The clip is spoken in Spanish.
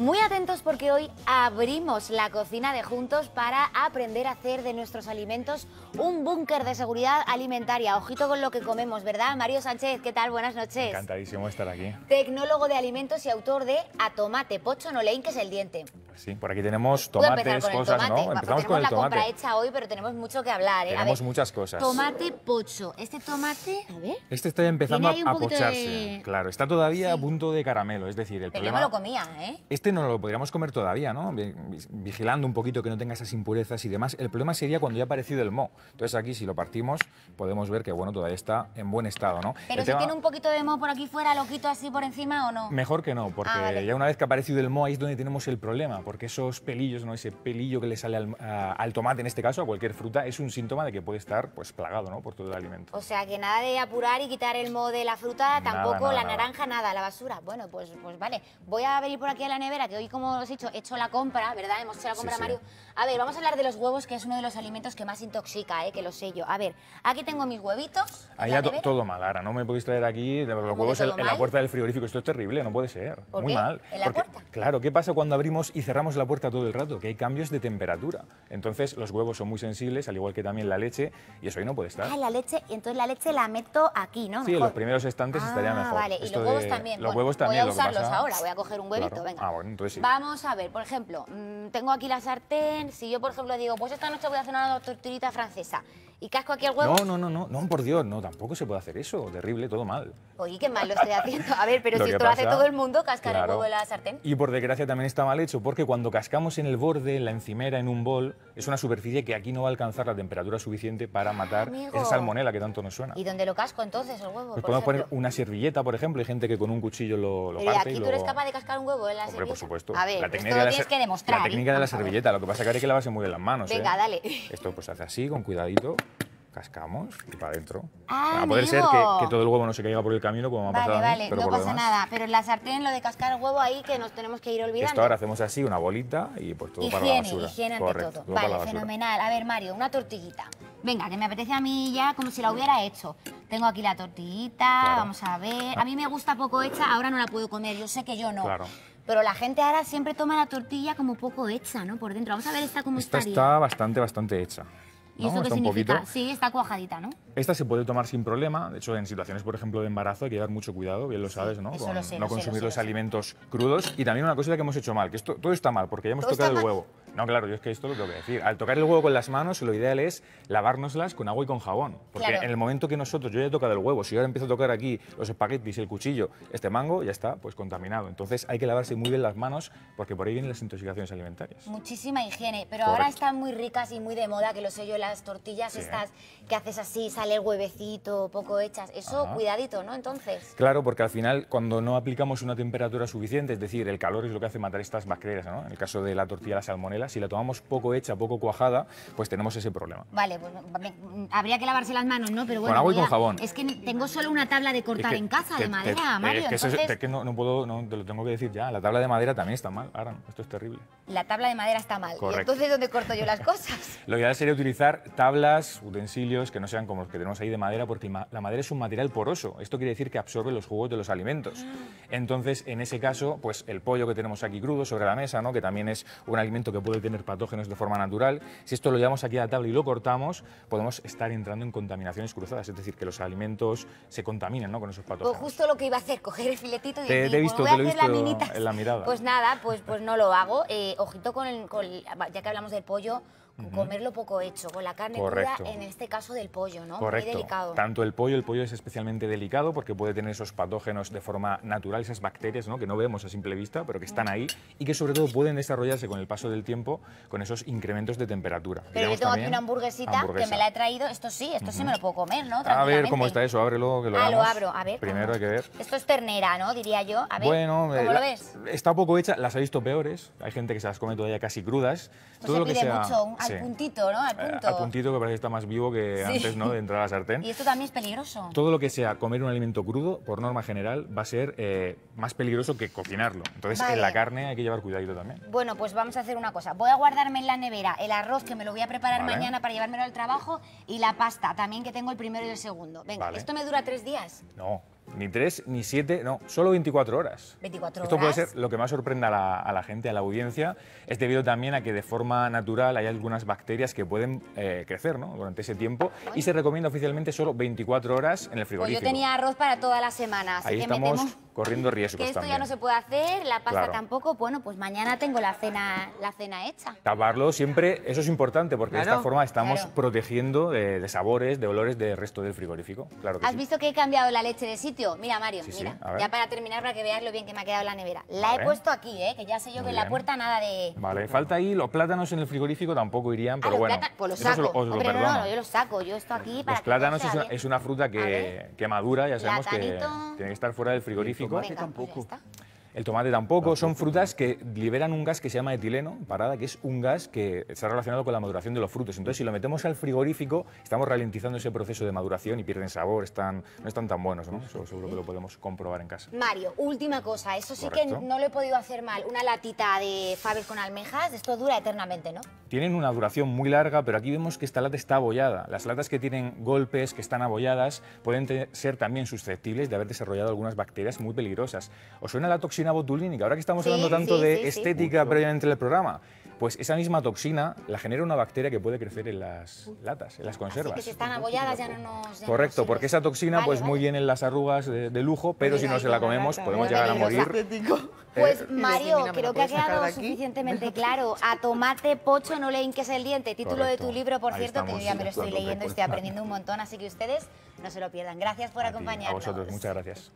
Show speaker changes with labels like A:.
A: Muy atentos porque hoy abrimos la cocina de Juntos para aprender a hacer de nuestros alimentos un búnker de seguridad alimentaria. Ojito con lo que comemos, ¿verdad? Mario Sánchez, ¿qué tal? Buenas noches.
B: Encantadísimo estar aquí.
A: Tecnólogo de alimentos y autor de A Tomate, Pocho Lein, que es el diente.
B: Pues por aquí tenemos tomates, cosas, ¿no? Empezamos con el tomate. Tenemos la compra
A: hecha hoy, pero tenemos mucho que hablar, ¿eh? Tenemos
B: muchas cosas. Tomate
A: pocho. Este tomate, a ver...
B: Este está empezando a pocharse. Claro, está todavía a punto de caramelo, es decir, el problema... lo
A: comía, ¿eh?
B: Este no lo podríamos comer todavía, ¿no? Vigilando un poquito que no tenga esas impurezas y demás. El problema sería cuando ya ha aparecido el mo. Entonces aquí, si lo partimos, podemos ver que, bueno, todavía está en buen estado, ¿no? Pero si tiene un
A: poquito de mo por aquí fuera, loquito así por encima, ¿o no?
B: Mejor que no, ah, porque ya una vez que ha aparecido el mo, ahí es donde tenemos el problema porque esos pelillos, ¿no? ese pelillo que le sale al, tomate en este caso, a cualquier fruta, es un síntoma de que puede estar pues, plagado ¿no? por todo el alimento.
A: O sea, que nada de apurar y quitar el moho de la fruta, tampoco la naranja, nada, la basura. Bueno, pues, pues vale, voy a venir por aquí a la nevera, que hoy, como os he dicho, he hecho la compra, ¿verdad? Hemos hecho la compra, Mario. A ver, vamos a hablar de los huevos, que es uno de los alimentos que más intoxica, ¿eh? que lo sé yo. A ver, aquí tengo mis huevitos. Ahí ya todo
B: mal, ahora no me podéis traer aquí los huevos en, la puerta del frigorífico, esto es terrible, no puede ser. Muy mal. ¿En la puerta? Claro, ¿qué pasa cuando abrimos y cerramos la puerta todo el rato, que hay cambios de temperatura. Entonces los huevos son muy sensibles, al igual que también la leche, y eso ahí no puede estar. Ah,
A: la leche, y entonces la leche la meto aquí, ¿no? Sí, en los
B: primeros estantes estaría ah, mejor. vale, y los huevos también. Los huevos también. Voy a usarlos ahora, voy
A: a coger un huevito, venga. Ah, bueno,
B: entonces sí. Vamos
A: a ver, por ejemplo, mm, tengo aquí la sartén, si yo por ejemplo digo, pues esta noche voy a hacer una torturita francesa, y casco aquí el huevo. No, no,
B: no, no, no, por Dios, no, tampoco se puede hacer eso, terrible, todo mal.
A: Oye, qué mal lo estoy haciendo. A ver, pero si esto lo hace todo el mundo, cascar el huevo de la sartén. Y
B: por desgracia también está mal hecho, porque cuando cascamos en el borde, en la encimera, en un bol, es una superficie que aquí no va a alcanzar la temperatura suficiente para ah, matar esa salmonela que tanto nos suena.
A: ¿Y dónde lo casco entonces el huevo? Pues podemos poner
B: una servilleta, por ejemplo, hay gente que con un cuchillo lo, lo pero ¿Y aquí tú eres capaz
A: de cascar un huevo en la Hombre, servilleta? por
B: supuesto. A ver, la técnica esto lo tienes que demostrar. La técnica de la servilleta, lo que a sacar es que la que lavarse muy las manos. Venga, ¿eh? dale. Esto pues hace así, con cuidadito cascamos y para adentro.
A: Ah, a poder ser que, todo
B: el huevo no se caiga por el camino como me ha pasado pero no pasa nada.
A: Pero en la sartén, lo de cascar huevo ahí que nos tenemos que ir olvidando. Esto ahora
B: hacemos así, una bolita y pues todo para la basura. Higiene ante todo. Vale, fenomenal.
A: A ver, Mario, una tortillita. Venga, que me apetece a mí ya como si la hubiera hecho. Tengo aquí la tortillita, vamos a ver. A mí me gusta poco hecha, ahora no la puedo comer, yo sé que yo no. Claro. Pero la gente ahora siempre toma la tortilla como poco hecha, ¿no? Por dentro. Vamos a ver esta cómo Esta está
B: bastante, bastante hecha significa?
A: Sí, está cuajadita, ¿no?
B: Esta se puede tomar sin problema. De hecho, en situaciones, por ejemplo, de embarazo hay que dar mucho cuidado, bien lo sabes, ¿no? no consumir los alimentos crudos. Y también una cosa que hemos hecho mal, que esto, todo está mal, porque ya hemos tocado el huevo. No, claro, yo es que esto lo tengo que decir. Al tocar el huevo con las manos, lo ideal es lavárnoslas con agua y con jabón. Porque en el momento que nosotros, yo ya he tocado el huevo, si yo ahora empiezo a tocar aquí los espaguetis, el cuchillo, este mango, ya está pues contaminado. Entonces hay que lavarse muy bien las manos porque por ahí vienen las intoxicaciones alimentarias.
A: Muchísima higiene, pero ahora están muy ricas y muy de moda, que lo sé yo, las tortillas estas que haces así, sale el huevecito, poco hechas. Eso, cuidadito, ¿no? Entonces.
B: Claro, porque al final cuando no aplicamos una temperatura suficiente, es decir, el calor es lo que hace matar estas bacterias, ¿no? En el caso de la tortilla, la salmonella, si la tomamos poco hecha, poco cuajada, pues tenemos ese problema.
A: Vale, pues, habría que lavarse las manos, ¿no? Pero con agua y con jabón. Es que tengo solo una tabla de cortar en casa de madera, Mario. Es que,
B: no, puedo, no, te lo tengo que decir ya, la tabla de madera también está mal, Aram, esto es terrible.
A: La tabla de madera está mal. Correcto. ¿Y entonces dónde corto yo las cosas?
B: lo ideal sería utilizar tablas, utensilios que no sean como los que tenemos ahí de madera, porque la madera es un material poroso. Esto quiere decir que absorbe los jugos de los alimentos. Ah. Entonces, en ese caso, pues el pollo que tenemos aquí crudo sobre la mesa, ¿no? que también es un alimento que puede puede tener patógenos de forma natural. Si esto lo llevamos aquí a la tabla y lo cortamos, podemos estar entrando en contaminaciones cruzadas, es decir, que los alimentos se contaminan ¿no? con esos pues patógenos. Pues
A: justo lo que iba a hacer, coger el filetito y visto, en la mirada. Pues nada, pues, pues no lo hago. Eh, ojito con, con el, ya que hablamos del pollo, comer lo poco hecho, con la carne cruda, en este caso del pollo, ¿no? Muy delicado. Tanto
B: el pollo, el pollo es especialmente delicado porque puede tener esos patógenos de forma natural, esas bacterias, ¿no? Que no vemos a simple vista, pero que están ahí y que sobre todo pueden desarrollarse con el paso del tiempo con esos incrementos de temperatura. Pero yo tengo aquí una hamburguesita que me la
A: he traído, esto sí, esto sí me lo puedo comer, ¿no? A ver cómo está
B: eso, ábrelo, que lo Ah, lo abro, a ver. Primero hay que ver.
A: Esto es ternera, ¿no? Diría yo. A ver, bueno, ¿cómo eh, lo ves?
B: Está poco hecha, las he visto peores, hay gente que se las come todavía casi crudas. Pues todo lo sea, al
A: puntito, ¿no? Eh, al puntito
B: que parece que está más vivo que antes, ¿no? De entrar a la sartén. Y esto
A: también es peligroso.
B: Todo lo que sea comer un alimento crudo, por norma general, va a ser eh, más peligroso que cocinarlo. Entonces, en la carne hay que llevar cuidadito también.
A: Bueno, pues vamos a hacer una cosa. Voy a guardarme en la nevera el arroz que me lo voy a preparar mañana para llevármelo al trabajo y la pasta también que tengo el primero y el segundo. Venga, ¿esto me dura tres días?
B: No, ni tres, ni siete, no, solo 24 horas.
A: 24 Esto puede ser
B: lo que más sorprenda a la, gente, a la audiencia, es debido también a que de forma natural hay algunas bacterias que pueden eh, crecer durante ese tiempo y se recomienda oficialmente solo 24 horas en el pues frigorífico. yo tenía arroz
A: para toda la semana,
B: corriendo riesgos. Que esto ya no se
A: puede hacer, la pasta tampoco. Bueno, pues mañana tengo la cena, la cena hecha.
B: Taparlo siempre, eso es importante porque de esta forma estamos protegiendo de, sabores, de olores del resto del frigorífico. Claro ¿Has
A: visto que he cambiado la leche de sitio? Mira, Mario, mira. ya para terminar, para que veas lo bien que me ha quedado la nevera. La he puesto aquí, ¿eh? que ya sé yo que en la puerta nada de. Vale,
B: falta ahí, los plátanos en el frigorífico tampoco irían, ah, pero bueno. Pues los no,
A: yo los saco, yo esto aquí para. Los
B: plátanos es, una, fruta que, que madura, ya sabemos que tiene que estar fuera del frigorífico Enfim, agora tampouco. El tomate tampoco. Son frutas que liberan un gas que se llama etileno, parada, que es un gas que está relacionado con la maduración de los frutos. Entonces, si lo metemos al frigorífico, estamos ralentizando ese proceso de maduración y pierden sabor, no están tan buenos, ¿no? Eso seguro que lo podemos comprobar en casa.
A: Mario, última cosa. Eso sí que no lo he podido hacer mal. Una latita de Faber con almejas, esto dura eternamente, ¿no?
B: Tienen una duración muy larga, pero aquí vemos que esta lata está abollada. Las latas que tienen golpes, que están abolladas, pueden ser también susceptibles de haber desarrollado algunas bacterias muy peligrosas. ¿Os suena la toxina botulínica. Ahora que estamos hablando tanto de estética previamente en el programa, pues esa misma toxina la genera una bacteria que puede crecer en las latas, en las conservas. Así que si
A: están abolladas ya no nos... Correcto,
B: porque esa toxina pues muy bien en las arrugas de, lujo, pues pero si no se la comemos podemos llegar a morir.
A: Pues eh, Mario, creo que ha quedado suficientemente claro. A tomate pocho no le inques el diente. Título de tu libro, por cierto, que yo ya me lo estoy leyendo y estoy aprendiendo un montón, así que ustedes no se lo pierdan. Gracias por acompañarnos. a vosotros,
B: muchas gracias.